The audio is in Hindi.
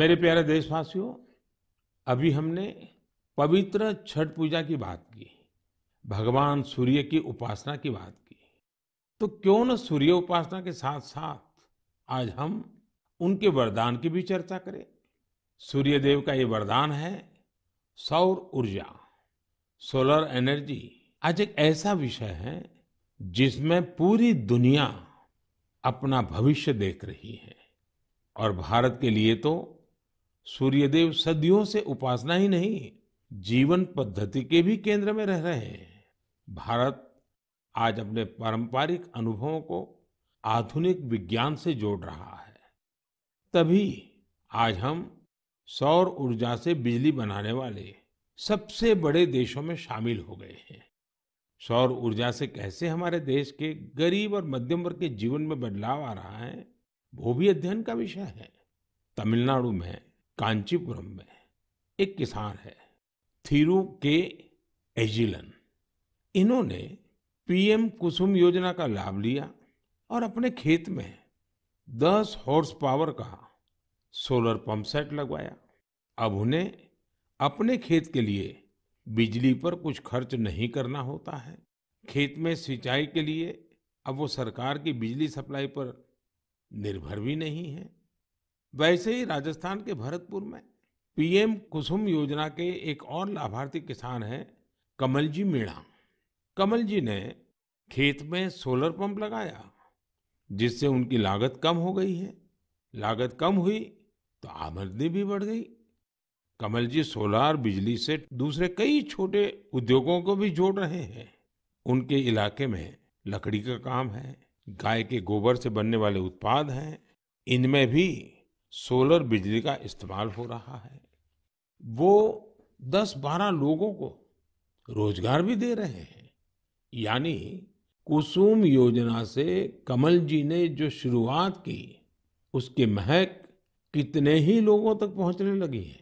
मेरे प्यारे देशवासियों अभी हमने पवित्र छठ पूजा की बात की भगवान सूर्य की उपासना की बात की तो क्यों न सूर्य उपासना के साथ साथ आज हम उनके वरदान की भी चर्चा करें सूर्य देव का ये वरदान है सौर ऊर्जा सोलर एनर्जी आज एक ऐसा विषय है जिसमें पूरी दुनिया अपना भविष्य देख रही है और भारत के लिए तो सूर्यदेव सदियों से उपासना ही नहीं जीवन पद्धति के भी केंद्र में रह रहे हैं भारत आज अपने पारंपरिक अनुभवों को आधुनिक विज्ञान से जोड़ रहा है तभी आज हम सौर ऊर्जा से बिजली बनाने वाले सबसे बड़े देशों में शामिल हो गए हैं सौर ऊर्जा से कैसे हमारे देश के गरीब और मध्यम वर्ग के जीवन में बदलाव आ रहा है वो भी अध्ययन का विषय है तमिलनाडु में कांचीपुरम में एक किसान है थिरू के एजिलन इन्होंने पीएम कुसुम योजना का लाभ लिया और अपने खेत में 10 हॉर्स पावर का सोलर पंप सेट लगवाया अब उन्हें अपने खेत के लिए बिजली पर कुछ खर्च नहीं करना होता है खेत में सिंचाई के लिए अब वो सरकार की बिजली सप्लाई पर निर्भर भी नहीं है वैसे ही राजस्थान के भरतपुर में पीएम कुसुम योजना के एक और लाभार्थी किसान हैं जी मीणा कमल जी ने खेत में सोलर पंप लगाया जिससे उनकी लागत कम हो गई है लागत कम हुई तो आमदनी भी बढ़ गई कमल जी सोलार बिजली से दूसरे कई छोटे उद्योगों को भी जोड़ रहे हैं उनके इलाके में लकड़ी का काम है गाय के गोबर से बनने वाले उत्पाद हैं इनमें भी सोलर बिजली का इस्तेमाल हो रहा है वो 10-12 लोगों को रोजगार भी दे रहे हैं यानी कुसुम योजना से कमल जी ने जो शुरुआत की उसकी महक कितने ही लोगों तक पहुंचने लगी है